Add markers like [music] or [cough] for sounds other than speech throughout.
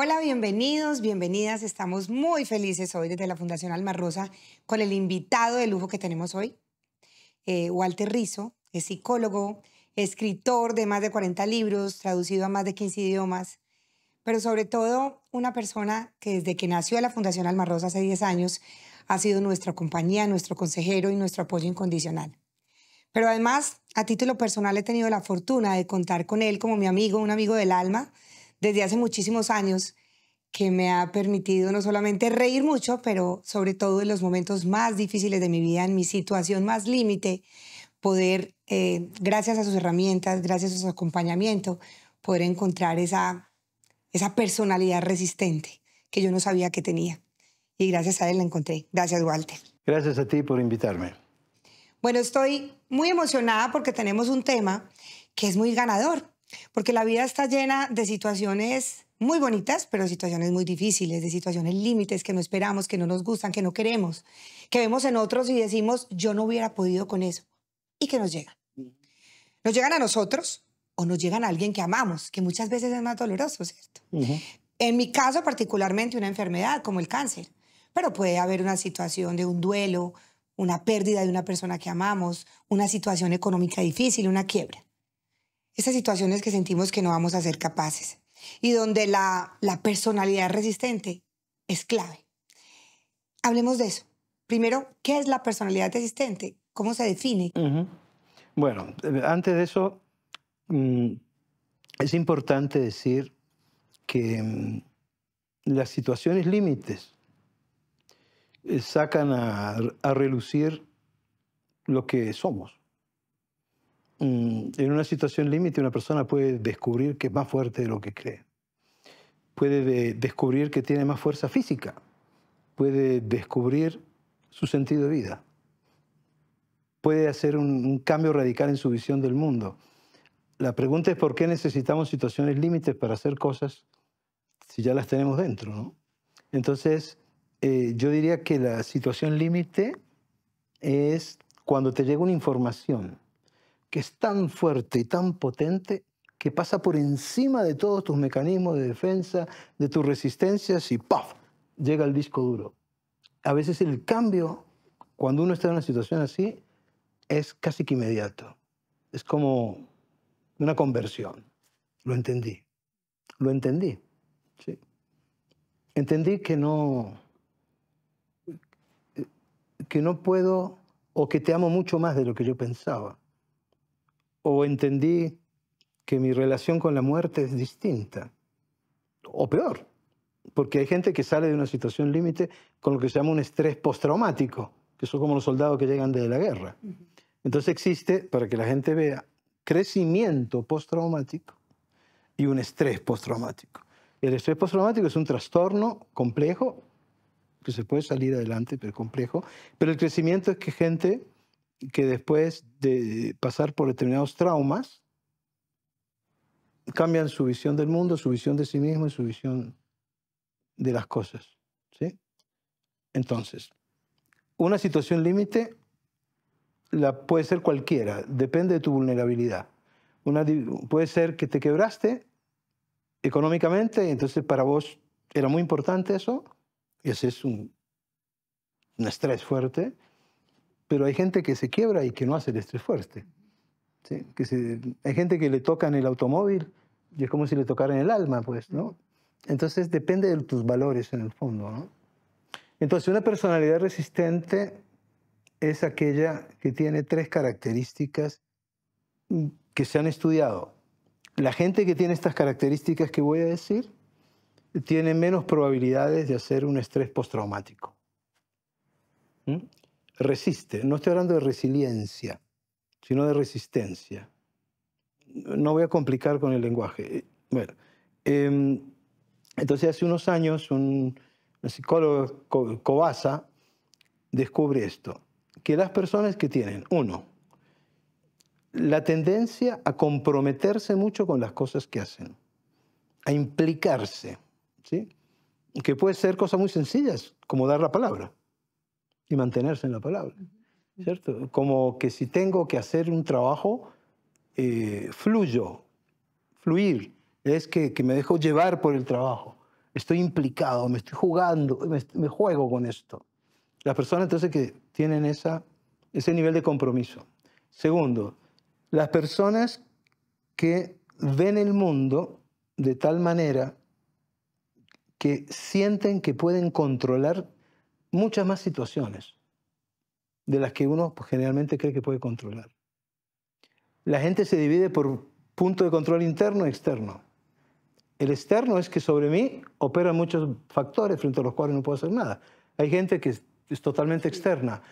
Hola, bienvenidos, bienvenidas. Estamos muy felices hoy desde la Fundación Alma Rosa con el invitado de lujo que tenemos hoy, eh, Walter Rizo, es psicólogo, escritor de más de 40 libros, traducido a más de 15 idiomas, pero sobre todo una persona que desde que nació la Fundación Alma Rosa hace 10 años ha sido nuestra compañía, nuestro consejero y nuestro apoyo incondicional. Pero además, a título personal he tenido la fortuna de contar con él como mi amigo, un amigo del alma, desde hace muchísimos años que me ha permitido no solamente reír mucho, pero sobre todo en los momentos más difíciles de mi vida, en mi situación más límite, poder, eh, gracias a sus herramientas, gracias a su acompañamiento, poder encontrar esa, esa personalidad resistente que yo no sabía que tenía. Y gracias a él la encontré. Gracias, Walter. Gracias a ti por invitarme. Bueno, estoy muy emocionada porque tenemos un tema que es muy ganador porque la vida está llena de situaciones muy bonitas, pero situaciones muy difíciles, de situaciones límites que no esperamos, que no nos gustan, que no queremos, que vemos en otros y decimos, yo no hubiera podido con eso. Y que nos llega? Nos llegan a nosotros o nos llegan a alguien que amamos, que muchas veces es más doloroso, ¿cierto? En mi caso particularmente una enfermedad como el cáncer, pero puede haber una situación de un duelo, una pérdida de una persona que amamos, una situación económica difícil, una quiebra esas situaciones que sentimos que no vamos a ser capaces y donde la, personalidad resistente es clave. Hablemos de eso. Primero, ¿qué es la personalidad resistente? ¿Cómo se define? Bueno, eh, antes de eso, mm, es importante decir que mm, las situaciones límites eh, sacan a relucir lo que somos. Mm, en una situación límite una persona puede descubrir que es más fuerte de lo que cree, puede descubrir que tiene más fuerza física, puede descubrir su sentido de vida, puede hacer un, cambio radical en su visión del mundo. La pregunta es por qué necesitamos situaciones límites para hacer cosas si ya las tenemos dentro. Entonces, eh, yo diría que la situación límite es cuando te llega una información que es tan fuerte y tan potente que pasa por encima de todos tus mecanismos de defensa, de tus resistencias y ¡paf! llega el disco duro. A veces el cambio, cuando uno está en una situación así, es casi que inmediato. Es como una conversión. Lo entendí. Lo entendí. Sí. Entendí que no, que no puedo o que te amo mucho más de lo que yo pensaba o entendí que mi relación con la muerte es distinta, o peor, porque hay gente que sale de una situación límite con lo que se llama un estrés postraumático, que son como los soldados que llegan desde la guerra. Entonces existe, para que la gente vea, crecimiento postraumático y un estrés postraumático. El estrés postraumático es un trastorno complejo, que se puede salir adelante, pero complejo, pero el crecimiento es que gente que después de pasar por determinados traumas, cambian su visión del mundo, su visión de sí mismo y su visión de las cosas. ¿sí? Entonces, una situación límite la puede ser cualquiera, depende de tu vulnerabilidad. puede ser que te quebraste económicamente, entonces para vos era muy importante eso, y ese es un, un estrés fuerte pero hay gente que se quiebra y que no hace el estrés fuerte. ¿sí? Que hay gente que le toca en el automóvil y es como si le tocaran el alma, pues, ¿no? Entonces depende de tus valores en el fondo, ¿no? Entonces una personalidad resistente es aquella que tiene tres características que se han estudiado. La gente que tiene estas características que voy a decir tiene menos probabilidades de hacer un estrés postraumático. ¿Mm? resiste. No estoy hablando de resiliencia, sino de resistencia. No voy a complicar con el lenguaje. Eh, bueno, em, entonces hace unos años un psicólogo Cobasa descubre esto, que las personas que tienen, uno, la tendencia a comprometerse mucho con las cosas que hacen, a implicarse, ¿sí? que puede ser cosas muy sencillas, como dar la palabra, y mantenerse en la palabra, ¿cierto? Como que si tengo que hacer un trabajo, eh, fluyo, fluir, es que, me dejo llevar por el trabajo, estoy implicado, me estoy jugando, me, juego con esto. Las personas entonces que tienen ese nivel de compromiso. Segundo, las personas que ven el mundo de tal manera que sienten que pueden controlar muchas más situaciones de las que uno pues, generalmente cree que puede controlar. La gente se divide por punto de control interno y externo. El externo es que sobre mí operan muchos factores frente a los cuales no puedo hacer nada. Hay gente que es totalmente externa.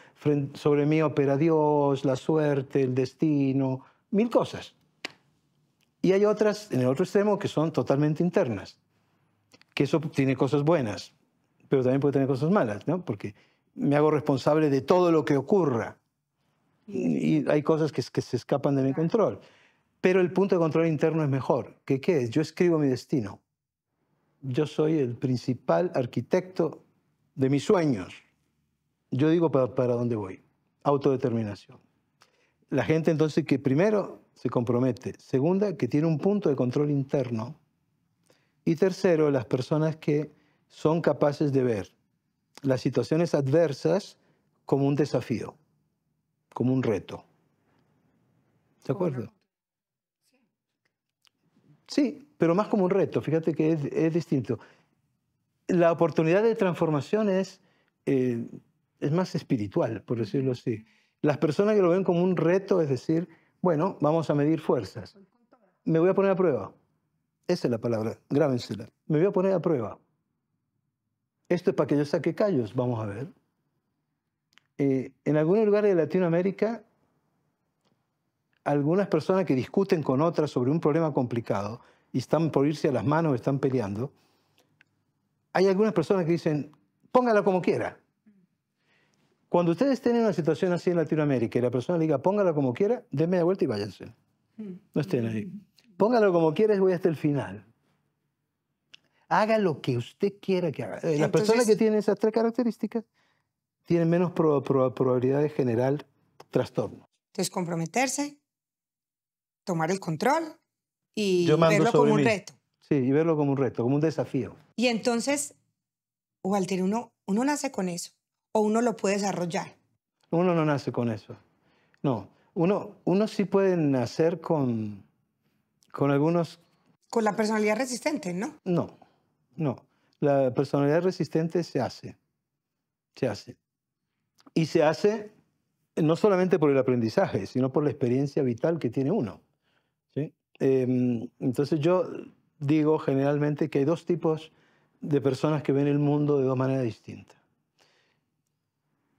sobre mí opera Dios, la suerte, el destino, mil cosas. Y hay otras en el otro extremo que son totalmente internas, que eso tiene cosas buenas, pero también puede tener cosas malas, ¿no? Porque me hago responsable de todo lo que ocurra. Y, hay cosas que, se escapan de mi control. Pero el punto de control interno es mejor. ¿Qué, ¿Qué es? Yo escribo mi destino. Yo soy el principal arquitecto de mis sueños. Yo digo para dónde voy. Autodeterminación. La gente entonces que primero se compromete, segunda que tiene un punto de control interno y tercero las personas que son capaces de ver las situaciones adversas como un desafío, como un reto. ¿De acuerdo? Sí, pero más como un reto, fíjate que es, distinto. La oportunidad de transformación es, eh, es más espiritual, por decirlo así. Las personas que lo ven como un reto, es decir, bueno, vamos a medir fuerzas. Me voy a poner a prueba. Esa es la palabra, grábensela. Me voy a poner a prueba. Esto es para que yo saque callos, vamos a ver. Eh, en algunos lugares de Latinoamérica, algunas personas que discuten con otras sobre un problema complicado y están por irse a las manos, están peleando, hay algunas personas que dicen, póngala como quiera. Cuando ustedes tienen una situación así en Latinoamérica y la persona le diga, póngala como quiera, denme la vuelta y váyanse. Mm. No estén ahí. Mm. Póngalo como quieras, voy hasta el final haga lo que usted quiera que haga. Eh, la persona que tiene esas tres características tiene menos probabilidad de generar trastorno. Entonces, comprometerse, tomar el control y verlo como un reto. Sí, y verlo como un reto, como un desafío. Y entonces, Walter, uno, uno nace con eso o uno lo puede desarrollar. Uno no nace con eso. No, uno, uno sí puede nacer con, con algunos... Con la personalidad resistente, ¿no? No, no, la personalidad resistente se hace. Se hace. Y se hace no solamente por el aprendizaje, sino por la experiencia vital que tiene uno. Em, entonces yo digo generalmente que hay dos tipos de personas que ven el mundo de dos maneras distintas.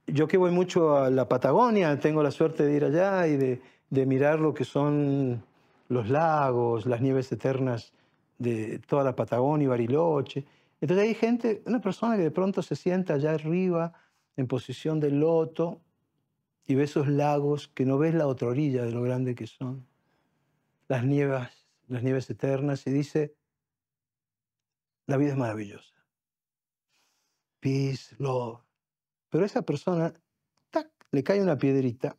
Yo que voy mucho a la Patagonia, tengo la suerte de ir allá y de, de mirar lo que son los lagos, las nieves eternas de toda la Patagonia y Bariloche. Entonces hay gente, una persona que de pronto se sienta allá arriba en posición de loto y ve esos lagos que no ves la otra orilla de lo grande que son, las nieves, las nieves eternas, y dice, la vida es maravillosa. Peace, love. Pero esa persona, tac, le cae una piedrita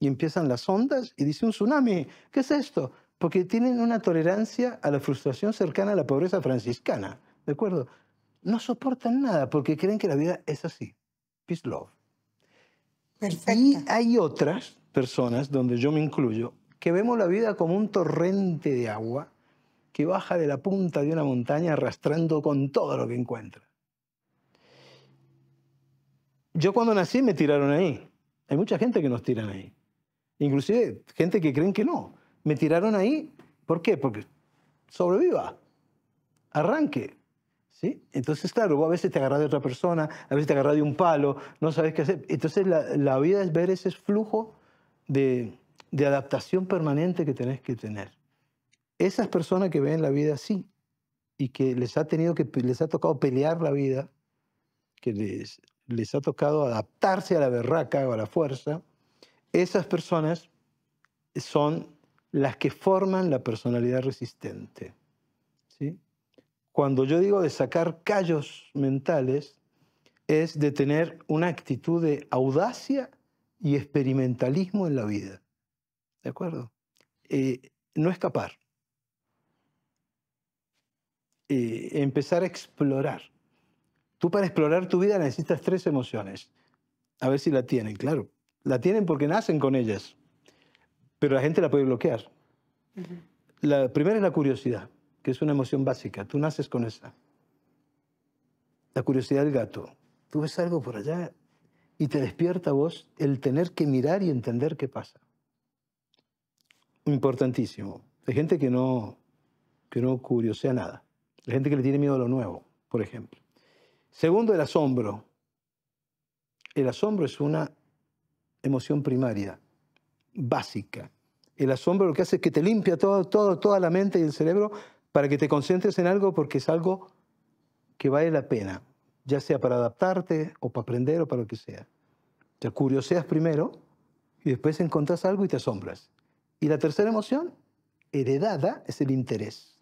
y empiezan las ondas y dice un tsunami, ¿qué es esto? porque tienen una tolerancia a la frustración cercana a la pobreza franciscana, ¿de acuerdo? No soportan nada porque creen que la vida es así. Peace, love. Y hay otras personas, donde yo me incluyo, que vemos la vida como un torrente de agua que baja de la punta de una montaña arrastrando con todo lo que encuentra. Yo cuando nací me tiraron ahí. Hay mucha gente que nos tiran ahí. Inclusive gente que creen que no. Me tiraron ahí, ¿por qué? Porque sobreviva, arranque. ¿Sí? Entonces, claro, vos a veces te agarras de otra persona, a veces te agarras de un palo, no sabes qué hacer. Entonces, la, vida es ver ese flujo de, adaptación permanente que tenés que tener. Esas personas que ven la vida así y que les ha, tenido que, les ha tocado pelear la vida, que les, les ha tocado adaptarse a la berraca o a la fuerza, esas personas son las que forman la personalidad resistente. Cuando yo digo de sacar callos mentales, es de tener una actitud de audacia y experimentalismo en la vida. ¿De acuerdo? Eh, no escapar. Eh, empezar a explorar. Tú para explorar tu vida necesitas tres emociones. A ver si la tienen, claro. La tienen porque nacen con ellas pero la gente la puede bloquear. La primera es la curiosidad, que es una emoción básica. Tú naces con esa. La curiosidad del gato. Tú ves algo por allá y te despierta vos el tener que mirar y entender qué pasa. Importantísimo. Hay gente que no, que no curiosea nada. Hay gente que le tiene miedo a lo nuevo, por ejemplo. Segundo, el asombro. El asombro es una emoción primaria básica. El asombro lo que hace es que te limpia todo, todo, toda la mente y el cerebro para que te concentres en algo porque es algo que vale la pena, ya sea para adaptarte o para aprender o para lo que sea. Te curioseas primero y después encontrás algo y te asombras. Y la tercera emoción, heredada, es el interés.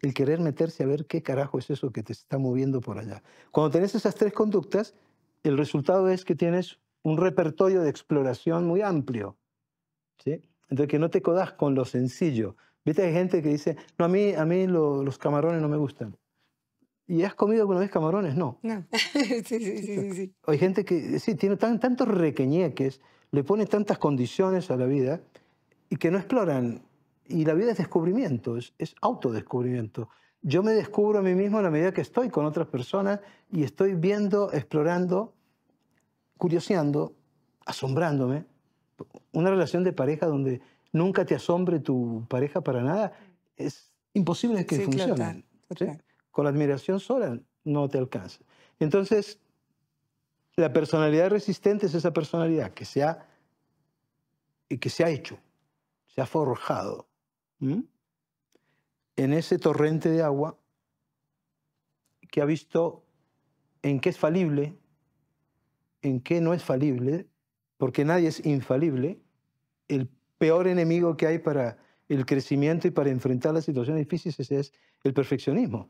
El querer meterse a ver qué carajo es eso que te está moviendo por allá. Cuando tenés esas tres conductas, el resultado es que tienes un repertorio de exploración muy amplio. ¿sí? Entonces, que no te codas con lo sencillo. Viste, hay gente que dice, no, a mí, a mí los camarones no me gustan. ¿Y has comido alguna vez camarones? No. No. [laughs] sí, sí, sí, Hay gente que, sí, tiene tan, tantos requeñeques, le pone tantas condiciones a la vida y que no exploran. Y la vida es descubrimiento, es, autodescubrimiento. Yo me descubro a mí mismo a la medida que estoy con otras personas y estoy viendo, explorando curioseando, asombrándome, una relación de pareja donde nunca te asombre tu pareja para nada, es imposible que funcione. Con la admiración sola no te alcanza. Entonces, la personalidad resistente es esa personalidad que se ha, que se ha hecho, se ha forjado. En ese torrente de agua que ha visto en qué es falible, en qué no es falible, porque nadie es infalible, el peor enemigo que hay para el crecimiento y para enfrentar las situaciones difíciles es el perfeccionismo,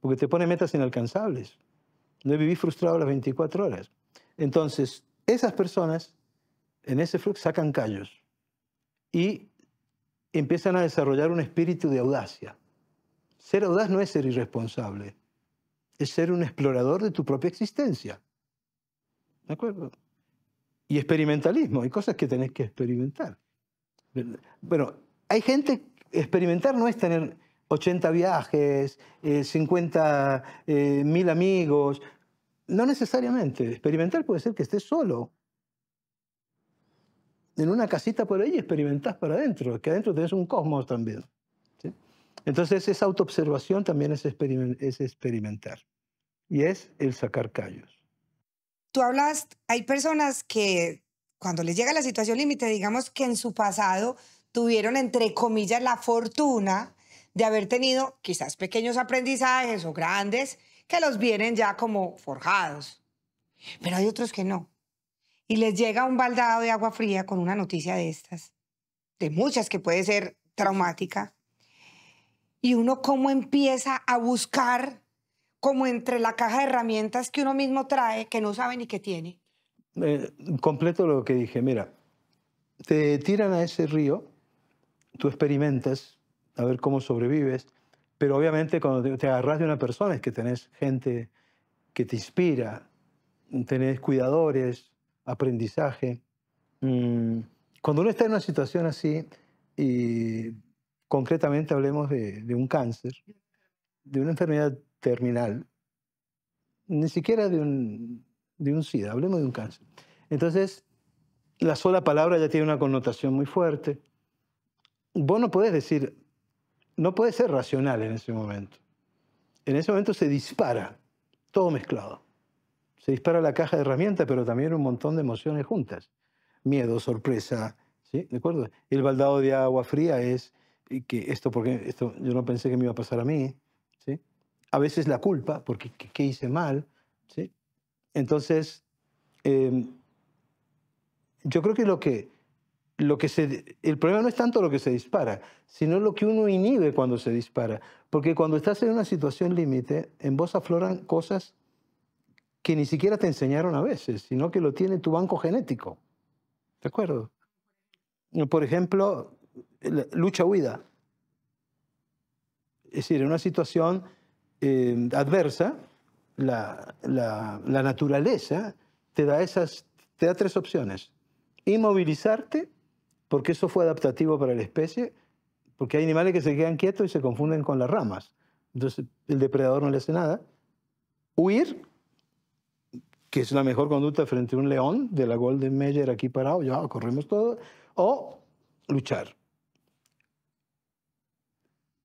porque te pone metas inalcanzables. No vivido frustrado las 24 horas. Entonces, esas personas en ese flux sacan callos y empiezan a desarrollar un espíritu de audacia. Ser audaz no es ser irresponsable, es ser un explorador de tu propia existencia. ¿De acuerdo? Y experimentalismo, hay cosas que tenés que experimentar. Bueno, hay gente, experimentar no es tener 80 viajes, 50 eh, eh, mil amigos, no necesariamente. Experimentar puede ser que estés solo. En una casita por ahí experimentás para adentro, que adentro tenés un cosmos también. Entonces esa autoobservación también es, es experimentar y es el sacar callos. Tú hablas, hay personas que cuando les llega la situación límite, digamos que en su pasado tuvieron, entre comillas, la fortuna de haber tenido quizás pequeños aprendizajes o grandes que los vienen ya como forjados. Pero hay otros que no. Y les llega un baldado de agua fría con una noticia de estas, de muchas que puede ser traumática. Y uno cómo empieza a buscar como entre la caja de herramientas que uno mismo trae, que no sabe ni que tiene? completo lo que dije. Mira, te tiran a ese río, tú experimentas a ver cómo sobrevives, pero obviamente cuando te agarras de una persona es que tenés gente que te inspira, tenés cuidadores, aprendizaje. Mm, cuando uno está en una situación así, y concretamente hablemos de, de un cáncer, de una enfermedad terminal, ni siquiera de un, de un SIDA, hablemos de un cáncer. Entonces, la sola palabra ya tiene una connotación muy fuerte. Vos no podés decir, no puede ser racional en ese momento. En ese momento se dispara, todo mezclado. Se dispara la caja de herramientas, pero también un montón de emociones juntas. Miedo, sorpresa, ¿sí? ¿De acuerdo? El baldado de agua fría es eh, que esto, porque esto yo no pensé que me iba a pasar a mí, a veces la culpa, porque ¿qué, hice mal? ¿Sí? Entonces, em, yo creo que lo que, lo que se, el problema no es tanto lo que se dispara, sino lo que uno inhibe cuando se dispara. Porque cuando estás en una situación límite, en vos afloran cosas que ni siquiera te enseñaron a veces, sino que lo tiene tu banco genético. ¿De acuerdo? Por ejemplo, lucha-huida. Es decir, en una situación eh, adversa, la, naturaleza te da, esas, te da tres opciones. Inmovilizarte, porque eso fue adaptativo para la especie, porque hay animales que se quedan quietos y se confunden con las ramas. Entonces el depredador no le hace nada. Huir, que es la mejor conducta frente a un león de la Golden Meyer aquí parado, ya corremos todo. O luchar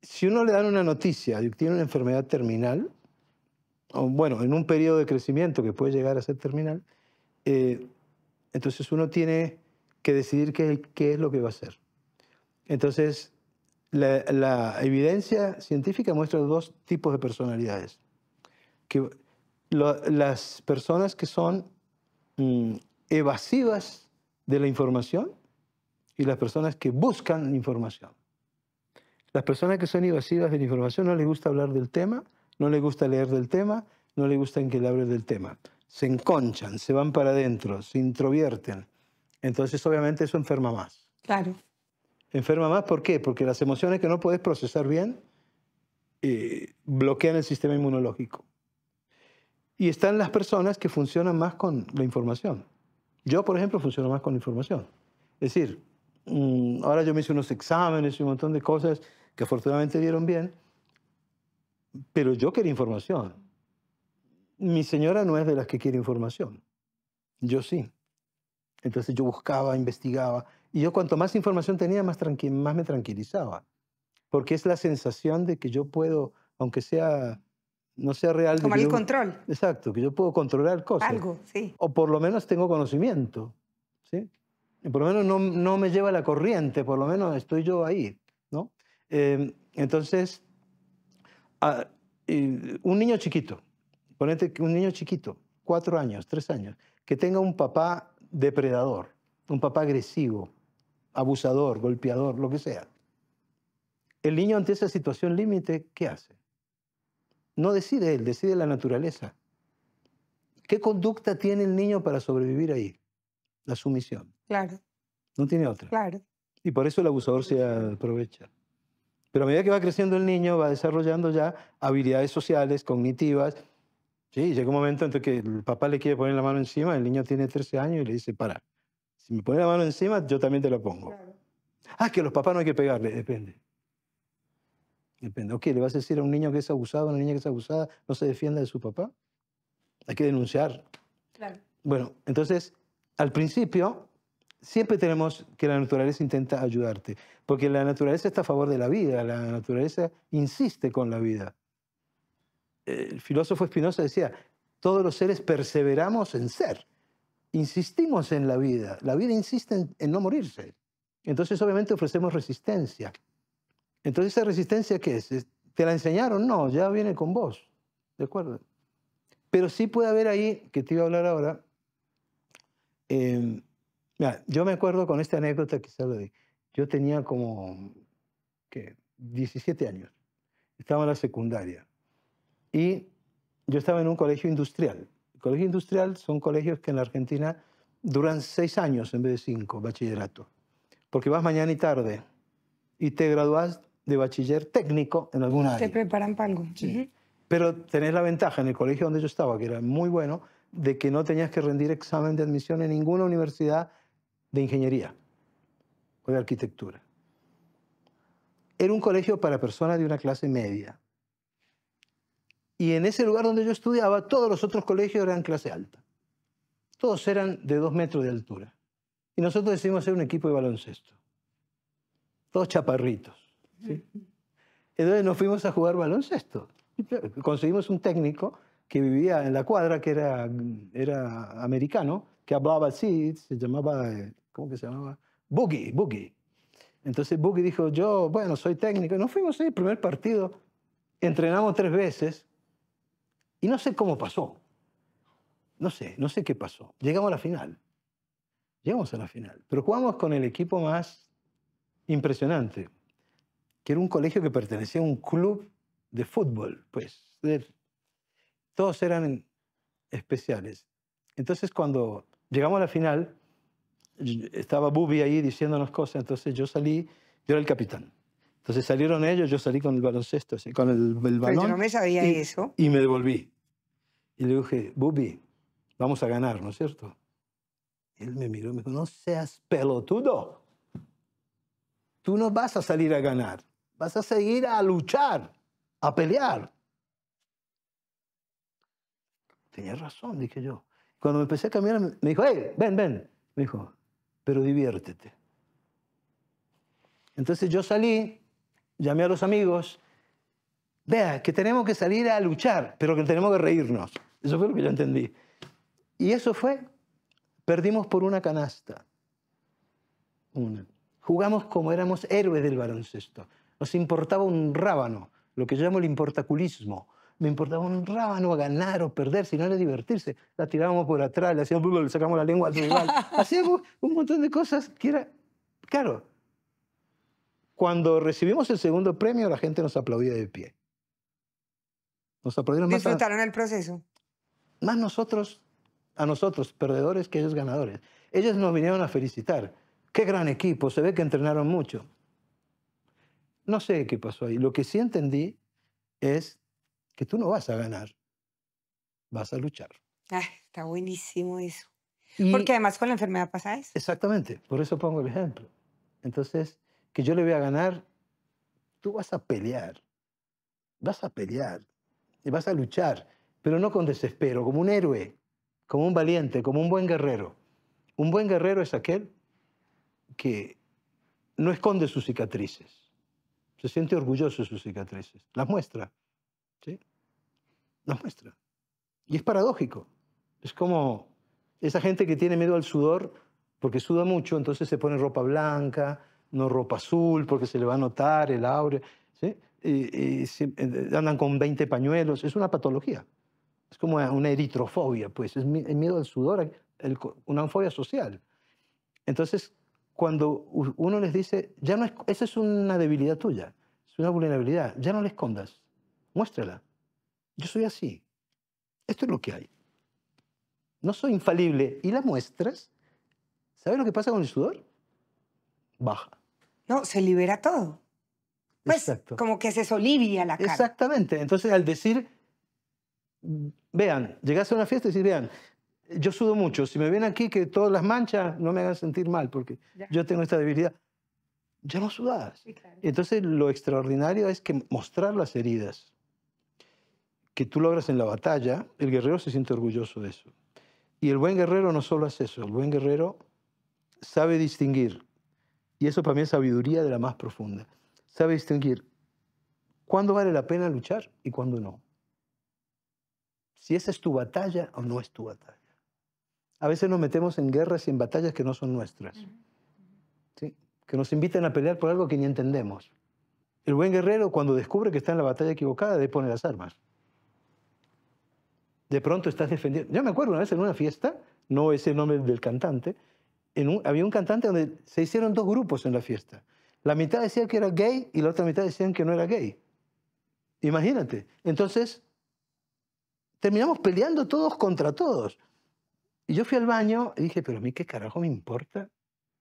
si uno le dan una noticia de que tiene una enfermedad terminal, bueno, en un periodo de crecimiento que puede llegar a ser terminal, eh, entonces uno tiene que decidir qué, es lo que va a hacer. Entonces, la, evidencia científica muestra dos tipos de personalidades. Que las personas que son mm, evasivas de la información y las personas que buscan información. Las personas que son invasivas de la información no les gusta hablar del tema, no les gusta leer del tema, no les gusta que le hable del tema. Se enconchan, se van para adentro, se introvierten. Entonces, obviamente, eso enferma más. Claro. Enferma más, ¿por qué? Porque las emociones que no puedes procesar bien eh, bloquean el sistema inmunológico. Y están las personas que funcionan más con la información. Yo, por ejemplo, funciono más con la información. Es decir, mm, ahora yo me hice unos exámenes y un montón de cosas que afortunadamente dieron bien, pero yo quería información. Mi señora no es de las que quiere información, yo sí. Entonces yo buscaba, investigaba, y yo cuanto más información tenía, más, tranqui más me tranquilizaba, porque es la sensación de que yo puedo, aunque sea no sea real. Tomar el control. Exacto, que yo puedo controlar cosas. Algo, sí. O por lo menos tengo conocimiento, ¿sí? por lo menos no, no, me lleva la corriente, por lo menos estoy yo ahí, ¿no? Em, entonces, ah, un niño chiquito, ponete un niño chiquito, cuatro años, tres años, que tenga un papá depredador, un papá agresivo, abusador, golpeador, lo que sea. El niño ante esa situación límite, ¿qué hace? No decide él, decide la naturaleza. ¿Qué conducta tiene el niño para sobrevivir ahí? La sumisión. Claro. No tiene otra. Claro. Y por eso el abusador se aprovecha. Pero a medida que va creciendo el niño, va desarrollando ya habilidades sociales, cognitivas. Sí, llega un momento en que el papá le quiere poner la mano encima, el niño tiene 13 años y le dice, para, si me pone la mano encima, yo también te la pongo. Ah, que los papás no hay que pegarle, depende. Depende. Ok, le vas a decir a un niño que es abusado, a una niña que es abusada, no se defienda de su papá. Hay que denunciar. Claro. Bueno, entonces, al principio, siempre tenemos que la naturaleza intenta ayudarte, porque la naturaleza está a favor de la vida, la naturaleza insiste con la vida. El filósofo Spinoza decía, todos los seres perseveramos en ser, insistimos en la vida, la vida insiste en, no morirse. Entonces obviamente ofrecemos resistencia. Entonces esa resistencia qué es? ¿Te la enseñaron? No, ya viene con vos, ¿de acuerdo? Pero sí puede haber ahí, que te iba a hablar ahora, em, yo me acuerdo con esta anécdota que se lo di. Yo tenía como ¿qué? 17 años. Estaba en la secundaria. Y yo estaba en un colegio industrial. El colegio industrial son colegios que en la Argentina duran seis años en vez de cinco, bachillerato. Porque vas mañana y tarde y te gradúas de bachiller técnico en alguna área. Te preparan para algo. Pero tenés la ventaja en el colegio donde yo estaba, que era muy bueno, de que no tenías que rendir examen de admisión en ninguna universidad de ingeniería o de arquitectura. Era un colegio para personas de una clase media. Y en ese lugar donde yo estudiaba, todos los otros colegios eran clase alta. Todos eran de dos metros de altura. Y nosotros decidimos hacer un equipo de baloncesto. Todos chaparritos. ¿sí? Entonces nos fuimos a jugar baloncesto. Conseguimos un técnico que vivía en la cuadra, que era, era americano, que hablaba así, se llamaba, eh, ¿cómo que se llamaba? Boogie, Boogie. Entonces Boogie dijo, yo, bueno, soy técnico. no nos fuimos ahí, primer partido, entrenamos tres veces y no sé cómo pasó. No sé, no sé qué pasó. Llegamos a la final. Llegamos a la final. Pero jugamos con el equipo más impresionante, que era un colegio que pertenecía a un club de fútbol, pues. todos eran especiales. Entonces, cuando llegamos a la final, estaba Bubi ahí diciéndonos cosas, entonces yo salí, yo era el capitán. Entonces salieron ellos, yo salí con el baloncesto, con el, balón. no me sabía y, eso. Y me devolví. Y le dije, Bubi, vamos a ganar, ¿no es cierto? él me miró y me dijo, no seas pelotudo. Tú no vas a salir a ganar, vas a seguir a luchar, a pelear. Tenía razón, dije yo. Cuando empecé a caminar, me dijo, hey, ven, ven. Me dijo, pero diviértete. Entonces yo salí, llamé a los amigos, vea, que tenemos que salir a luchar, pero que tenemos que reírnos. Eso fue lo que yo entendí. Y eso fue, perdimos por una canasta. Una. Jugamos como éramos héroes del baloncesto. Nos importaba un rábano, lo que yo llamo el importaculismo me importaba un rábano a ganar o perder, sino era divertirse. La tirábamos por atrás, le hacíamos le sacamos la lengua al rival. [laughs] Hacíamos un montón de cosas que era, claro, cuando recibimos el segundo premio, la gente nos aplaudía de pie. Nos aplaudieron más ¿Disfrutaron el proceso? Más nosotros, a nosotros, perdedores, que ellos ganadores. Ellos nos vinieron a felicitar. Qué gran equipo, se ve que entrenaron mucho. No sé qué pasó ahí. Lo que sí entendí es que tú no vas a ganar, vas a luchar. Ah, está buenísimo eso. Porque además con la enfermedad pasa eso. Exactamente, por eso pongo el ejemplo. Entonces, que yo le voy a ganar, tú vas a pelear, vas a pelear y vas a luchar, pero no con desespero, como un héroe, como un valiente, como un buen guerrero. Un buen guerrero es aquel que no esconde sus cicatrices, se siente orgulloso de sus cicatrices, las muestra. ¿sí? Nos muestra. Y es paradójico. Es como esa gente que tiene miedo al sudor porque suda mucho, entonces se pone ropa blanca, no ropa azul porque se le va a notar el áureo. ¿sí? Y, eh, andan con 20 pañuelos. Es una patología. Es como una eritrofobia, pues. Es miedo al sudor, una fobia social. Entonces, cuando uno les dice, ya no esa es una debilidad tuya, es una vulnerabilidad, ya no la escondas, muéstrala. Yo soy así. Esto es lo que hay. No soy infalible. Y la muestras. ¿Sabes lo que pasa con el sudor? Baja. No, se libera todo. Pues Exacto. como que se solivia la cara. Exactamente. Entonces al decir, vean, llegas a una fiesta y decís, vean, yo sudo mucho. Si me ven aquí que todas las manchas no me hagan sentir mal porque yo tengo esta debilidad. Ya no sudas. Entonces lo extraordinario es que mostrar las heridas, que tú logras en la batalla, el guerrero se siente orgulloso de eso. Y el buen guerrero no solo hace eso, el buen guerrero sabe distinguir, y eso para mí es sabiduría de la más profunda, sabe distinguir cuándo vale la pena luchar y cuándo no. Si esa es tu batalla o no es tu batalla. A veces nos metemos en guerras y en batallas que no son nuestras, ¿sí? que nos invitan a pelear por algo que ni entendemos. El buen guerrero cuando descubre que está en la batalla equivocada depone las armas de pronto estás defendiendo. Yo me acuerdo una vez en una fiesta, no es el nombre del cantante, había un cantante donde se hicieron dos grupos en la fiesta. La mitad decía que era gay y la otra mitad decían que no era gay. Imagínate. Entonces, terminamos peleando todos contra todos. Y yo fui al baño y dije, pero a mí qué carajo me importa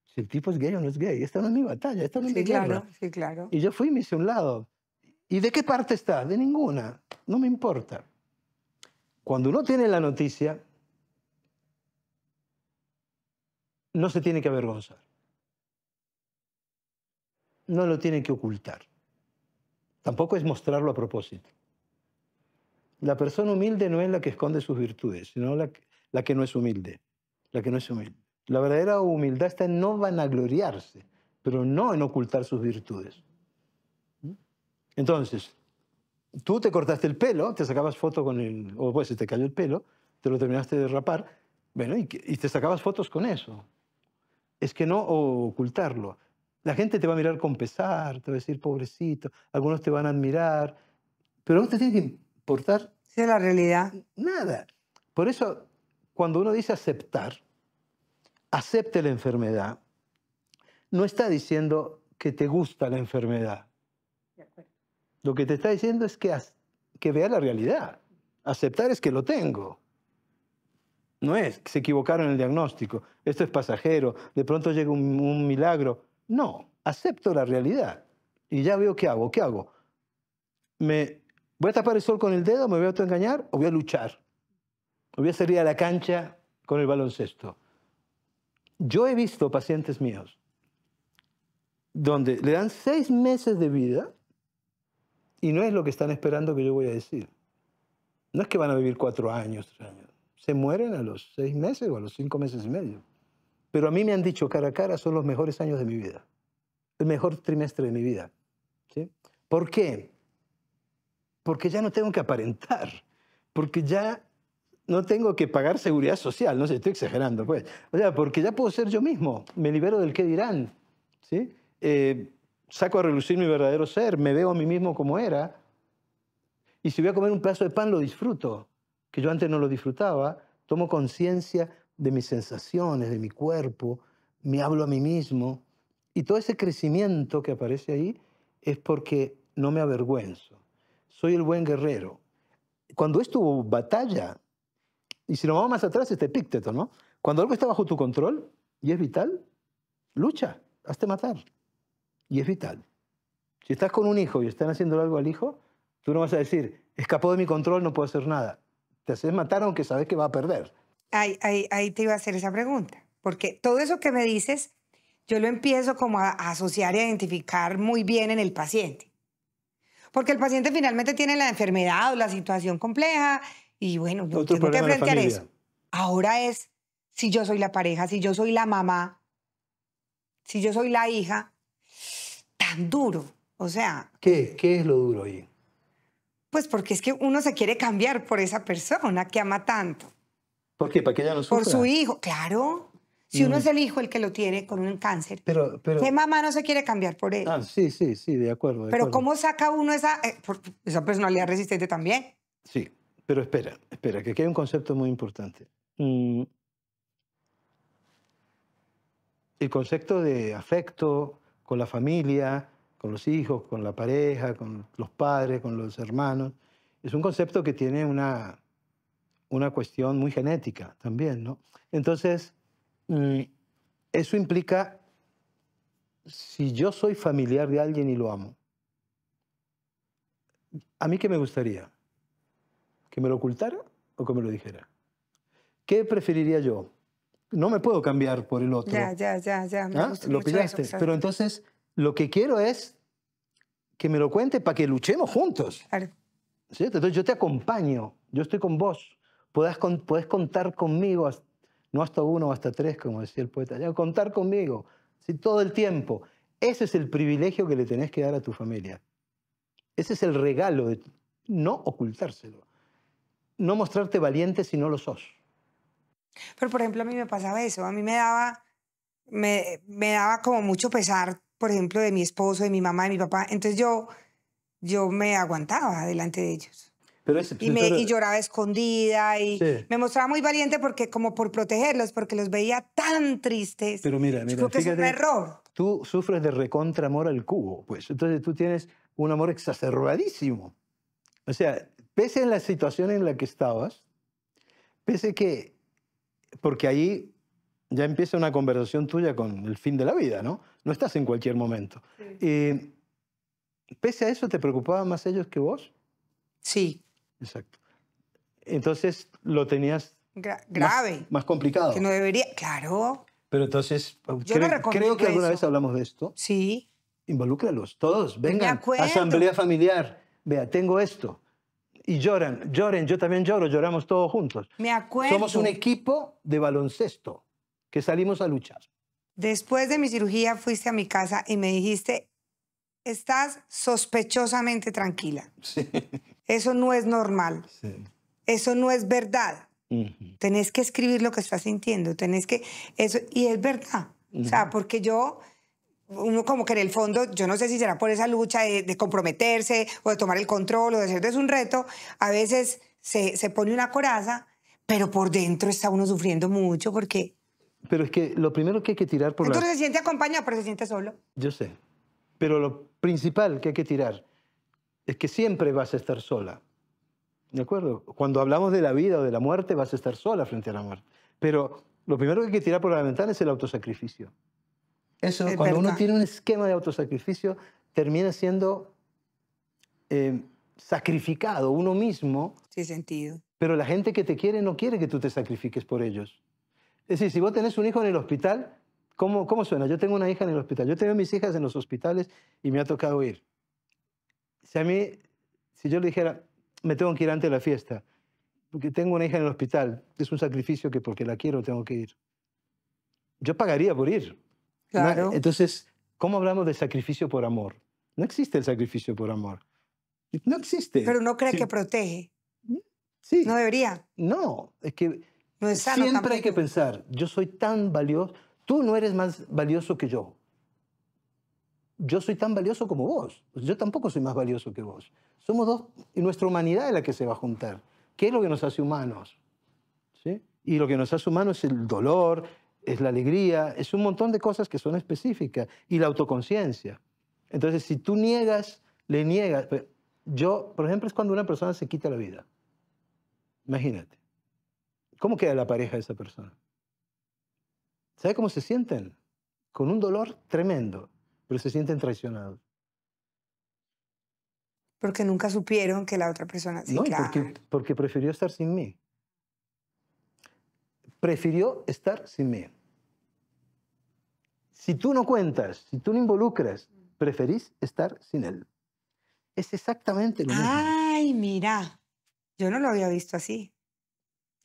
si el tipo es gay o no es gay. Esta no es mi batalla, esta no es mi claro, Sí, claro. Y yo fui y me hice un lado. ¿Y de qué parte está? De ninguna. No me importa. Cuando uno tiene la noticia, no se tiene que avergonzar. No lo tiene que ocultar. Tampoco es mostrarlo a propósito. La persona humilde no es la que esconde sus virtudes, sino la que, no es humilde. La que no es humilde. La verdadera humildad está en no vanagloriarse, pero no en ocultar sus virtudes. ¿Mm? Entonces, tú te cortaste el pelo, te sacabas foto con el... o pues se te cayó el pelo, te lo terminaste de rapar, bueno, y, te sacabas fotos con eso. Es que no ocultarlo. La gente te va a mirar con pesar, te va a decir pobrecito, algunos te van a admirar, pero no te tiene que importar. Sí, la realidad. Nada. Por eso, cuando uno dice aceptar, acepte la enfermedad, no está diciendo que te gusta la enfermedad. Lo que te está diciendo es que, que vea la realidad. Aceptar es que lo tengo. No es que se equivocaron en el diagnóstico, esto es pasajero, de pronto llega un, milagro. No, acepto la realidad y ya veo qué hago, qué hago. ¿Me voy a tapar el sol con el dedo, me voy a autoengañar o voy a luchar? ¿O voy a salir a la cancha con el baloncesto? Yo he visto pacientes míos donde le dan seis meses de vida y no es lo que están esperando que yo voy a decir. No es que van a vivir cuatro años, tres años. Se mueren a los seis meses o a los cinco meses y medio. Pero a mí me han dicho cara a cara son los mejores años de mi vida. El mejor trimestre de mi vida. ¿Sí? ¿Por qué? Porque ya no tengo que aparentar. Porque ya no tengo que pagar seguridad social. No sé, estoy exagerando, pues. O sea, porque ya puedo ser yo mismo. Me libero del qué dirán. ¿Sí? Eh, saco a relucir mi verdadero ser, me veo a mí mismo como era. Y si voy a comer un pedazo de pan, lo disfruto, que yo antes no lo disfrutaba. Tomo conciencia de mis sensaciones, de mi cuerpo, me hablo a mí mismo. Y todo ese crecimiento que aparece ahí es porque no me avergüenzo. Soy el buen guerrero. Cuando es tu batalla, y si nos vamos más atrás, este epícteto, ¿no? Cuando algo está bajo tu control y es vital, lucha, hazte matar. Y es vital. Si estás con un hijo y están haciendo algo al hijo, tú no vas a decir, escapó de mi control, no puedo hacer nada. Te haces matar aunque sabes que va a perder. Ahí, te iba a hacer esa pregunta, porque todo eso que me dices, yo lo empiezo como a, asociar y a identificar muy bien en el paciente. Porque el paciente finalmente tiene la enfermedad o la situación compleja y bueno, yo tengo que enfrentar eso. Ahora es, si yo soy la pareja, si yo soy la mamá, si yo soy la hija, duro. O sea. ¿Qué, es lo duro ahí? Pues porque es que uno se quiere cambiar por esa persona que ama tanto. ¿Por qué? ¿Para que ella lo sufra? Por su hijo, claro. Si uno mm. es el hijo el que lo tiene con un cáncer, pero, ¿qué mamá no se quiere cambiar por él? Ah, sí, sí, sí, de acuerdo. pero ¿cómo saca uno esa, eh, esa personalidad resistente también? Sí, pero espera, espera, que aquí hay un concepto muy importante. Mm. El concepto de afecto, con la familia, con los hijos, con la pareja, con los padres, con los hermanos. Es un concepto que tiene una, cuestión muy genética también, Entonces, mm, eso implica, si yo soy familiar de alguien y lo amo, ¿a mí qué me gustaría? ¿Que me lo ocultara o que me lo dijera? ¿Qué preferiría yo? no me puedo cambiar por el otro. Ya, ya, ya, ya. ¿Ah? lo pillaste. Pero entonces, lo que quiero es que me lo cuente para que luchemos juntos. ¿Cierto? Entonces, yo te acompaño, yo estoy con vos. Puedes, contar conmigo, no hasta uno o hasta tres, como decía el poeta, ya, contar conmigo, si todo el tiempo. Ese es el privilegio que le tenés que dar a tu familia. Ese es el regalo de no ocultárselo. No mostrarte valiente si no lo sos. Pero, por ejemplo, a mí me pasaba eso. A mí me daba, me, me daba como mucho pesar, por ejemplo, de mi esposo, de mi mamá, de mi papá. Entonces yo, yo me aguantaba delante de ellos. Pero y, me, lloraba escondida y me mostraba muy valiente porque como por protegerlos, porque los veía tan tristes. Pero mira, mira, un error. Tú sufres de recontra amor al cubo, pues. Entonces tú tienes un amor exacerbadísimo. O sea, pese a la situación en la que estabas, pese que porque ahí ya empieza una conversación tuya con el fin de la vida, ¿no? No estás en cualquier momento. ¿Pese a eso te preocupaban más ellos que vos? Sí. Exacto. Entonces lo tenías grave. Más, complicado. Que no debería, claro. Pero entonces, Yo creo, que alguna vez hablamos de esto. Sí. Involúcralos, todos, vengan. Asamblea familiar. Vea, tengo esto y lloran, lloren, yo también lloro, lloramos todos juntos. Me acuerdo. Somos un equipo de baloncesto que salimos a luchar. Después de mi cirugía fuiste a mi casa y me dijiste, estás sospechosamente tranquila. Sí. Eso no es normal. Sí. Eso no es verdad. Tenés que escribir lo que estás sintiendo, tenés que... Eso, y es verdad. O sea, porque yo uno como que en el fondo, yo no sé si será por esa lucha de, comprometerse o de tomar el control o de hacer de un reto, a veces se, pone una coraza, pero por dentro está uno sufriendo mucho porque... Pero es que lo primero que hay que tirar por Entonces se siente acompañado, pero se siente solo. Yo sé. Pero lo principal que hay que tirar es que siempre vas a estar sola. ¿De acuerdo? Cuando hablamos de la vida o de la muerte, vas a estar sola frente a la muerte. Pero lo primero que hay que tirar por la ventana es el autosacrificio. Eso, cuando uno tiene un esquema de autosacrificio, termina siendo eh, sacrificado uno mismo. Sí, sentido. Pero la gente que te quiere no quiere que tú te sacrifiques por ellos. Es decir, si vos tenés un hijo en el hospital, ¿cómo, cómo suena? Yo tengo una hija en el hospital. Yo tengo mis hijas en los hospitales y me ha tocado ir. Si a mí, si yo le dijera, me tengo que ir antes de la fiesta, porque tengo una hija en el hospital, es un sacrificio que porque la quiero tengo que ir. Yo pagaría por ir. Entonces, ¿cómo hablamos de sacrificio por amor? No existe el sacrificio por amor. No existe. Pero no cree que protege. Sí. No debería. No, es que siempre hay que pensar, yo soy tan valioso, tú no eres más valioso que yo. Yo soy tan valioso como vos. Yo tampoco soy más valioso que vos. Somos dos, y nuestra humanidad es la que se va a juntar. ¿Qué es lo que nos hace humanos? ¿Sí? Y lo que nos hace humanos es el dolor, es la alegría, es un montón de cosas que son específicas y la autoconciencia. Entonces, si tú niegas, le niegas. Pues, yo, por ejemplo, es cuando una persona se quita la vida. Imagínate. ¿Cómo queda la pareja de esa persona? ¿Sabe cómo se sienten? Con un dolor tremendo, pero se sienten traicionados. Porque nunca supieron que la otra persona... Sí, no, porque, porque prefirió estar sin mí. Prefirió estar sin mí. Si tú no cuentas, si tú no involucras, preferís estar sin él. Es exactamente lo mismo. Ay, mira, yo no lo había visto así.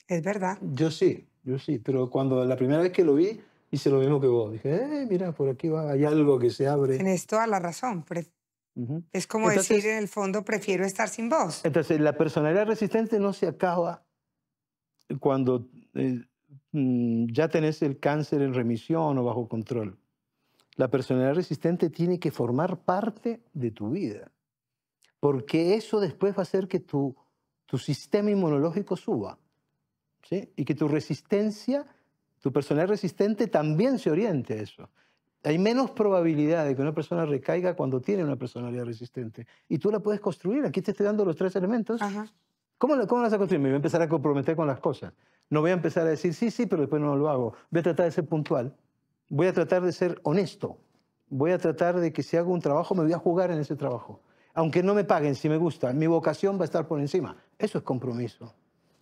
Es verdad. Yo sí, yo sí, pero cuando la primera vez que lo vi, hice lo mismo que vos. Dije, eh, mira, por aquí va, hay algo que se abre. Tienes toda la razón. Es como decir, en el fondo, prefiero estar sin vos. Entonces, la personalidad resistente no se acaba cuando eh, mm, ya tenés el cáncer en remisión o bajo control. La personalidad resistente tiene que formar parte de tu vida, porque eso después va a hacer que tu, sistema inmunológico suba y que tu resistencia, tu personalidad resistente también se oriente a eso. Hay menos probabilidad de que una persona recaiga cuando tiene una personalidad resistente. Y tú la puedes construir. Aquí te estoy dando los tres elementos. ¿Cómo, ¿Cómo la vas a construir? Me voy a empezar a comprometer con las cosas. No voy a empezar a decir, sí, sí, pero después no lo hago. Voy a tratar de ser puntual voy a tratar de ser honesto, voy a tratar de que si hago un trabajo me voy a jugar en ese trabajo. Aunque no me paguen si me gusta, mi vocación va a estar por encima. Eso es compromiso.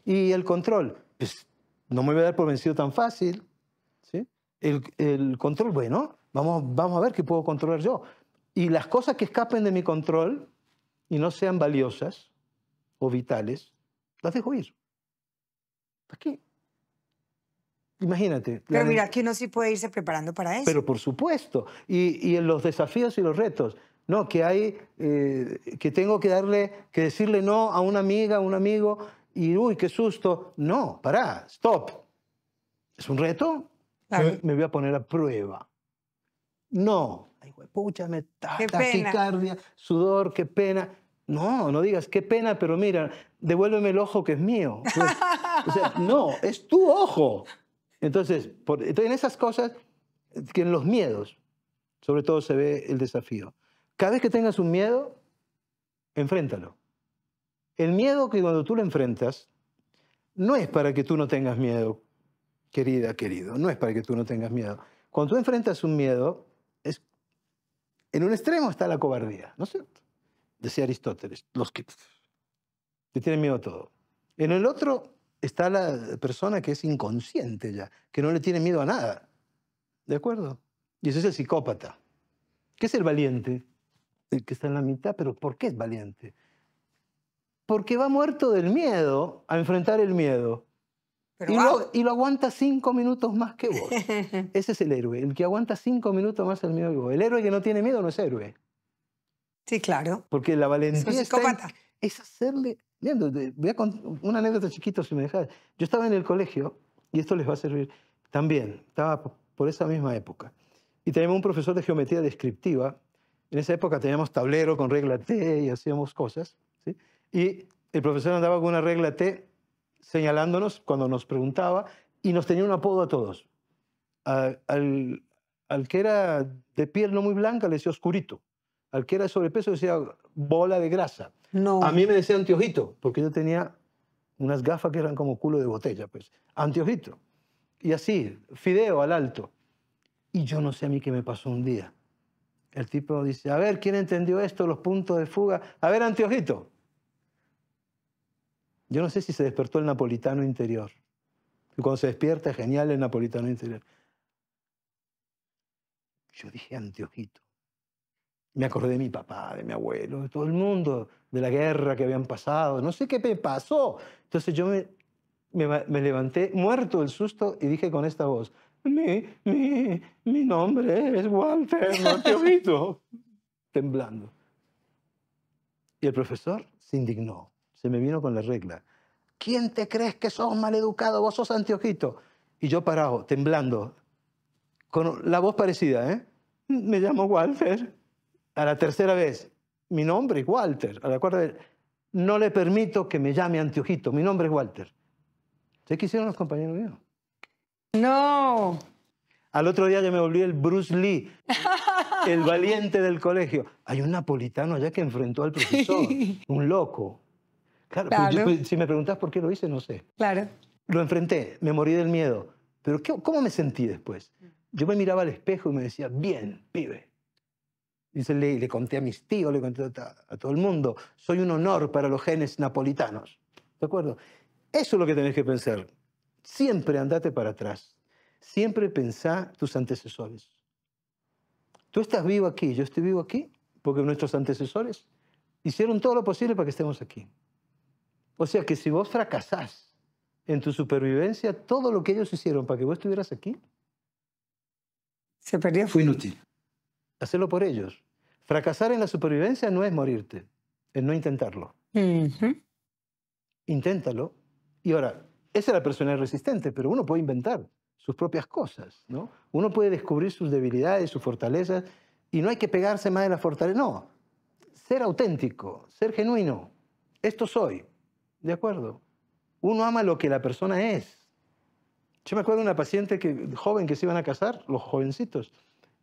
Y el control, pues no me voy a dar por vencido tan fácil. ¿sí? El, control, bueno, vamos, vamos a ver qué puedo controlar yo. Y las cosas que escapen de mi control y no sean valiosas o vitales, las dejo ir. ¿Para qué? Imagínate. Pero mira que uno sí puede irse preparando para eso. Pero por supuesto. Y, y en los desafíos y los retos. No, que hay, eh, que tengo que darle, que decirle no a una amiga, a un amigo, y uy, qué susto. No, pará, stop. ¿Es un reto? Me voy a poner a prueba. No. Ay, pucha, me ta, qué taquicardia, sudor, qué pena. No, no digas, qué pena, pero mira, devuélveme el ojo que es mío. Pues, o sea, no, es tu ojo. Entonces, por, en esas cosas, que en los miedos, sobre todo se ve el desafío. Cada vez que tengas un miedo, enfréntalo. El miedo que cuando tú lo enfrentas, no es para que tú no tengas miedo, querida, querido, no es para que tú no tengas miedo. Cuando tú enfrentas un miedo, es, en un extremo está la cobardía, ¿no es cierto? Decía Aristóteles, los que, te tienen miedo a todo. En el otro está la persona que es inconsciente ya, que no le tiene miedo a nada. ¿De acuerdo? Y ese es el psicópata. ¿Qué es el valiente? El que está en la mitad, pero ¿por qué es valiente? Porque va muerto del miedo a enfrentar el miedo. Y lo, aguanta cinco minutos más que vos. [laughs] Ese es el héroe, el que aguanta cinco minutos más el miedo que vos. El héroe que no tiene miedo no es héroe. Sí, claro. Porque la valentía es, es hacerle Voy a contar una anécdota chiquita, si me dejas. Yo estaba en el colegio, y esto les va a servir también, estaba por esa misma época. Y teníamos un profesor de geometría descriptiva. En esa época teníamos tablero con regla T y hacíamos cosas. Y el profesor andaba con una regla T señalándonos cuando nos preguntaba y nos tenía un apodo a todos. al, al que era de piel no muy blanca le decía oscurito. Al que era sobrepeso le decía bola de grasa. A mí me decía anteojito, porque yo tenía unas gafas que eran como culo de botella, pues. Anteojito. Y así, fideo al alto. Y yo no sé a mí qué me pasó un día. El tipo dice, a ver, ¿quién entendió esto? Los puntos de fuga. A ver, anteojito. Yo no sé si se despertó el napolitano interior. Y cuando se despierta, genial el napolitano interior. Yo dije, anteojito. Me acordé de mi papá, de mi abuelo, de todo el mundo, de la guerra que habían pasado, no sé qué me pasó. Entonces yo me, levanté muerto del susto y dije con esta voz, mi, mi, mi nombre es Walter, no [laughs] Temblando. Y el profesor se indignó, se me vino con la regla. ¿Quién te crees que sos maleducado? Vos sos Antioquito". Y yo parado, temblando, con la voz parecida, ¿eh? Me llamo Walter. A la tercera vez, mi nombre es Walter. A la cuarta vez, no le permito que me llame Antiojito, mi nombre es Walter. se quisieron los compañeros míos? No. Al otro día ya me volví el Bruce Lee, [laughs] el valiente del colegio. Hay un napolitano allá que enfrentó al profesor, [laughs] un loco. Claro, pues pues, si me preguntas por qué lo hice, no sé. Claro. Lo enfrenté, me morí del miedo. Pero ¿cómo me sentí después? Yo me miraba al espejo y me decía, bien, pibe, Dice, le, conté a mis tíos, le conté a, todo el mundo. Soy un honor para los genes napolitanos. ¿De acuerdo? Eso es lo que tenés que pensar. Siempre andate para atrás. Siempre pensá tus antecesores. Tú estás vivo aquí, yo estoy vivo aquí, porque nuestros antecesores hicieron todo lo posible para que estemos aquí. O sea que si vos fracasás en tu supervivencia, todo lo que ellos hicieron para que vos estuvieras aquí, se Fue inútil hacerlo por ellos. Fracasar en la supervivencia no es morirte, es no intentarlo. Inténtalo. Y ahora, esa es la persona resistente, pero uno puede inventar sus propias cosas, ¿no? Uno puede descubrir sus debilidades, sus fortalezas, y no hay que pegarse más de la fortaleza. No, ser auténtico, ser genuino. Esto soy, ¿de acuerdo? Uno ama lo que la persona es. Yo me acuerdo de una paciente que, joven que se iban a casar, los jovencitos,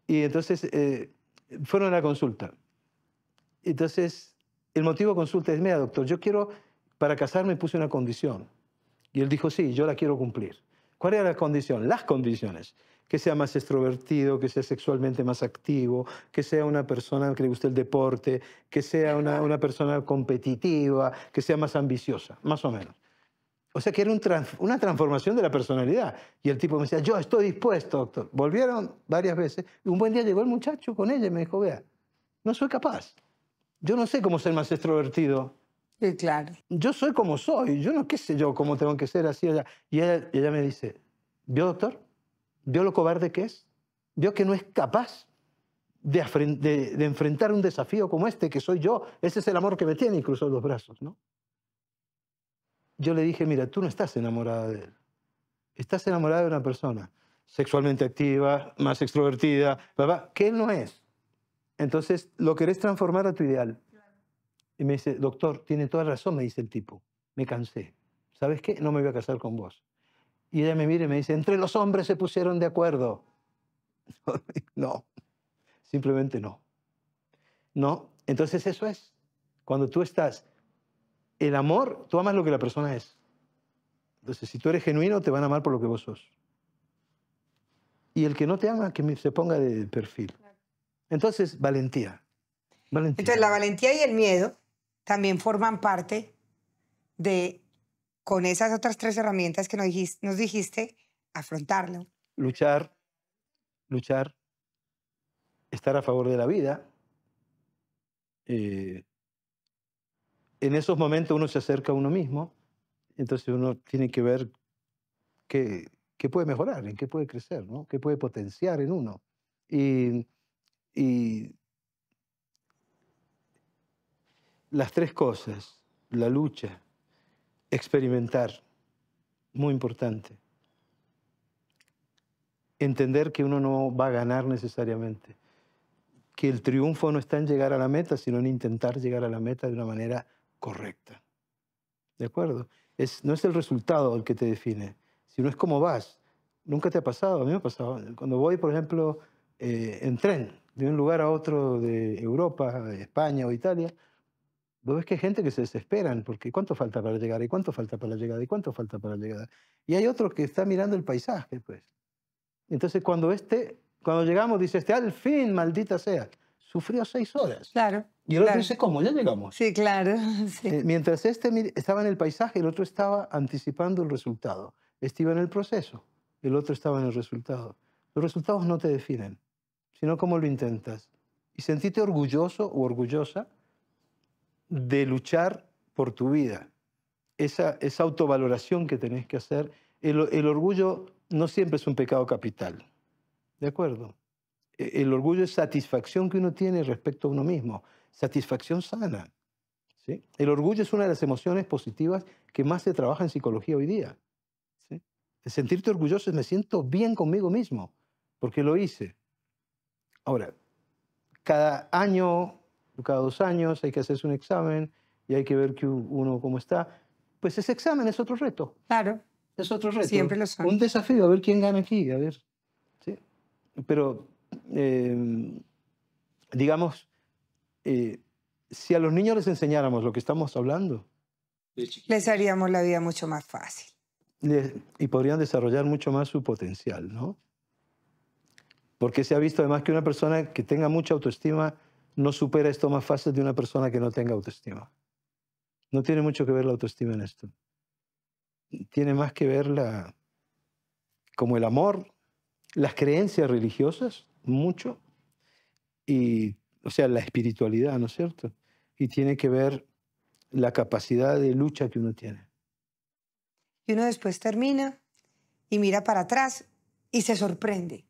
y entonces eh, fueron a la consulta. Entonces, el motivo de consulta es, mira, doctor, yo quiero, para casarme puse una condición. Y él dijo, sí, yo la quiero cumplir. ¿Cuál era la condición? Las condiciones. Que sea más extrovertido, que sea sexualmente más activo, que sea una persona que le guste el deporte, que sea una persona competitiva, que sea más ambiciosa, más o menos. O sea que era una transformación de la personalidad. Y el tipo me decía, yo estoy dispuesto, doctor. Volvieron varias veces. Y un buen día llegó el muchacho con ella y me dijo, vea, no soy capaz. Yo no sé cómo ser más extrovertido. Sí, claro. Yo soy como soy. Yo no qué sé yo cómo tengo que ser así allá. Y ella, me dice, ¿vio, doctor? ¿Vio lo cobarde que es? ¿Vio que no es capaz? De, de, enfrentar un desafío como este, que soy yo, ese es el amor que me tiene, y cruzó los brazos, ¿no? yo le dije, mira, tú no estás enamorada de él. Estás enamorada de una persona sexualmente activa, más extrovertida, que él no es. Entonces, lo querés transformar a tu ideal. Y me dice, doctor, tiene toda razón, me dice el tipo. Me cansé. ¿Sabes qué? No me voy a casar con vos. Y ella me mira y me dice, entre los hombres se pusieron de acuerdo. [laughs] no, simplemente no. No, entonces eso es. Cuando tú estás el amor, tú amas lo que la persona es. Entonces, si tú eres genuino, te van a amar por lo que vos sos. Y el que no te ama, que se ponga de perfil. Entonces, valentía. valentía. Entonces, la valentía y el miedo también forman parte de, con esas otras tres herramientas que nos dijiste, afrontarlo. Luchar, luchar, estar a favor de la vida, eh, en esos momentos uno se acerca a uno mismo, entonces uno tiene que ver qué, puede mejorar, en qué puede crecer, ¿no? qué puede potenciar en uno. y las tres cosas, la lucha, experimentar, muy importante. Entender que uno no va a ganar necesariamente, que el triunfo no está en llegar a la meta, sino en intentar llegar a la meta de una manera correcta. ¿De acuerdo? Es, no es el resultado el que te define, sino es cómo vas. Nunca te ha pasado, a mí me ha pasado. Cuando voy, por ejemplo, eh, en tren, de un lugar a otro de Europa, España o Italia, vos ves que hay gente que se desesperan, porque ¿cuánto falta para llegar? ¿Y cuánto falta para llegar? ¿Y cuánto falta para llegar? Y hay otro que está mirando el paisaje, pues. Entonces, cuando, este, cuando llegamos, dice, este, al fin, maldita sea sufrió seis horas. Claro. Y el otro dice, ¿cómo? Ya llegamos. Sí, claro. [laughs] Eh, mientras este estaba en el paisaje, el otro estaba anticipando el resultado. Este iba en el proceso, el otro estaba en el resultado. Los resultados no te definen, sino cómo lo intentas. Y sentíte orgulloso o orgullosa de luchar por tu vida. Esa, autovaloración que tenés que hacer. el orgullo no siempre es un pecado capital. ¿De acuerdo? E-, el orgullo es satisfacción que uno tiene respecto a uno mismo, satisfacción sana. ¿sí? El orgullo es una de las emociones positivas que más se trabaja en psicología hoy día. El sentirte orgulloso es me siento bien conmigo mismo, porque lo hice. Ahora, cada año, cada dos años hay que hacerse un examen y hay que ver que uno cómo está. Pues ese examen es otro reto. Claro. Es otro reto. Siempre lo son. Un desafío, a ver quién gana aquí, a ver. ¿sí? Pero Em, digamos, eh, si a los niños les enseñáramos lo que estamos hablando, les haríamos la vida mucho más fácil. y podrían desarrollar mucho más su potencial, ¿no? Porque se ha visto además que una persona que tenga mucha autoestima no supera esto más fácil de una persona que no tenga autoestima. No tiene mucho que ver la autoestima en esto. Tiene más que ver la, como el amor, las creencias religiosas mucho, y, o sea, la espiritualidad, ¿no es cierto? Y tiene que ver la capacidad de lucha que uno tiene. Y uno después termina y mira para atrás y se sorprende.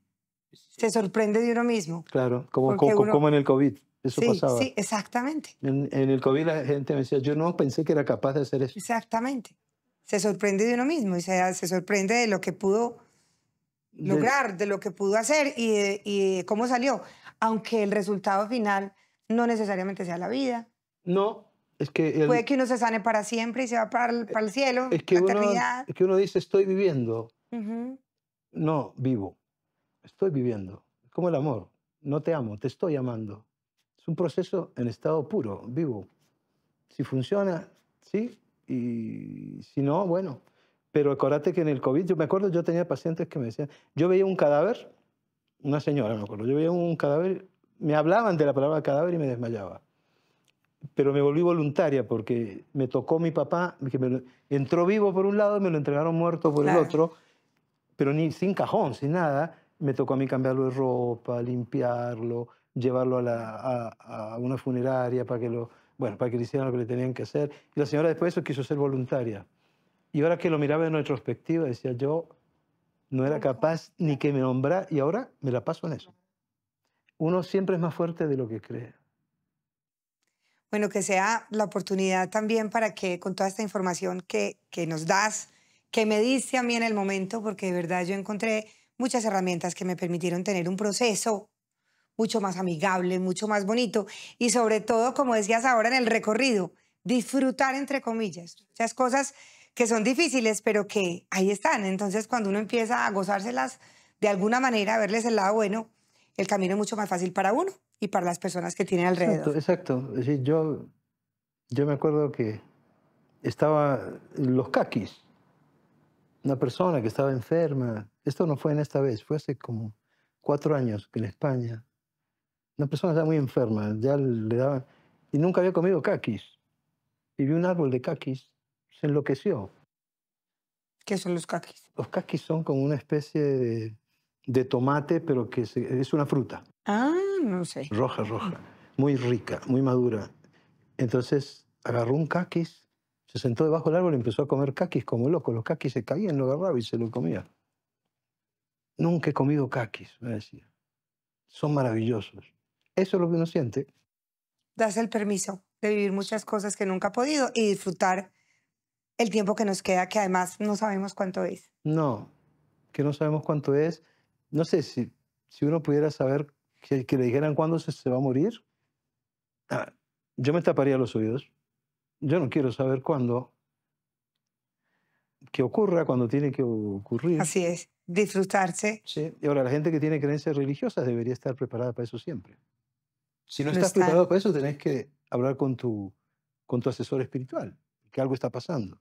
Se sorprende de uno mismo. Claro, como, como, en el COVID. Eso pasaba. Sí, exactamente. En, el COVID la gente me decía, yo no pensé que era capaz de hacer eso. Exactamente. Se sorprende de uno mismo y se, se sorprende de lo que pudo lograr, de, lo que pudo hacer y cómo salió, aunque el resultado final no necesariamente sea la vida. No, es que... Puede que uno se sane para siempre y se va para el, para el cielo, es que la uno, eternidad. Es que uno dice, estoy viviendo. No, vivo. Estoy viviendo. Es como el amor. No te amo, te estoy amando. Es un proceso en estado puro, vivo. Si funciona, sí. Y si no, bueno. Pero acuérdate que en el COVID, yo me acuerdo, yo tenía pacientes que me decían, yo veía un cadáver, una señora me acuerdo, yo veía un cadáver, me hablaban de la palabra cadáver y me desmayaba. Pero me volví voluntaria porque me tocó mi papá, que me entró vivo por un lado y me lo entregaron muerto por el otro, pero ni sin cajón, sin nada. Me tocó a mí cambiarlo de ropa, limpiarlo, llevarlo a, a, una funeraria para que, lo, bueno, para que le hicieran lo que le tenían que hacer. Y la señora después de eso quiso ser voluntaria. Y ahora que lo miraba en retrospectiva, decía yo, no era capaz ni que me nombrara y ahora me la paso en eso. Uno siempre es más fuerte de lo que cree. Bueno, que sea la oportunidad también para que con toda esta información que, que nos das, que me diste a mí en el momento, porque de verdad yo encontré muchas herramientas que me permitieron tener un proceso mucho más amigable, mucho más bonito y sobre todo, como decías ahora en el recorrido, disfrutar entre comillas, muchas cosas que son difíciles, pero que ahí están. Entonces, cuando uno empieza a gozárselas de alguna manera, a verles el lado bueno, el camino es mucho más fácil para uno y para las personas que tienen alrededor. Exacto, es decir, yo, yo me acuerdo que estaba los caquis, una persona que estaba enferma. Esto no fue en esta vez, fue hace como cuatro años en España. Una persona estaba muy enferma, ya le daban... Y nunca había comido caquis. Y vi un árbol de caquis se enloqueció. ¿Qué son los caquis? Los caquis son como una especie de, tomate, pero que es una fruta. Ah, no sé. Roja, roja. Muy rica, muy madura. Entonces agarró un caquis, se sentó debajo del árbol y empezó a comer caquis como loco. Los caquis se caían, lo agarraba y se lo comía. Nunca he comido caquis, me decía. Son maravillosos. Eso es lo que uno siente. Das el permiso de vivir muchas cosas que nunca ha podido y disfrutar el tiempo que nos queda, que además no sabemos cuánto es. No, que no sabemos cuánto es. No sé si, si uno pudiera saber que, le dijeran cuándo se, va a morir. yo me taparía los oídos. Yo no quiero saber cuándo. Que ocurra cuando tiene que ocurrir. Así es, disfrutarse. Sí, y ahora la gente que tiene creencias religiosas debería estar preparada para eso siempre. Si no, estás preparado para eso, tenés que hablar con tu, con tu asesor espiritual, que algo está pasando.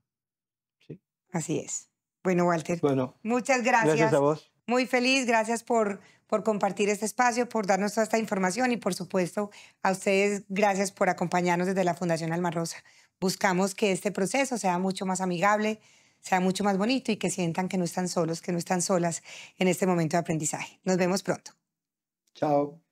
Así es. Bueno, Walter. Bueno. Muchas gracias. a vos. Muy feliz, gracias por, por compartir este espacio, por darnos toda esta información y por supuesto a ustedes gracias por acompañarnos desde la Fundación Alma Rosa. Buscamos que este proceso sea mucho más amigable, sea mucho más bonito y que sientan que no están solos, que no están solas en este momento de aprendizaje. Nos vemos pronto. Chao.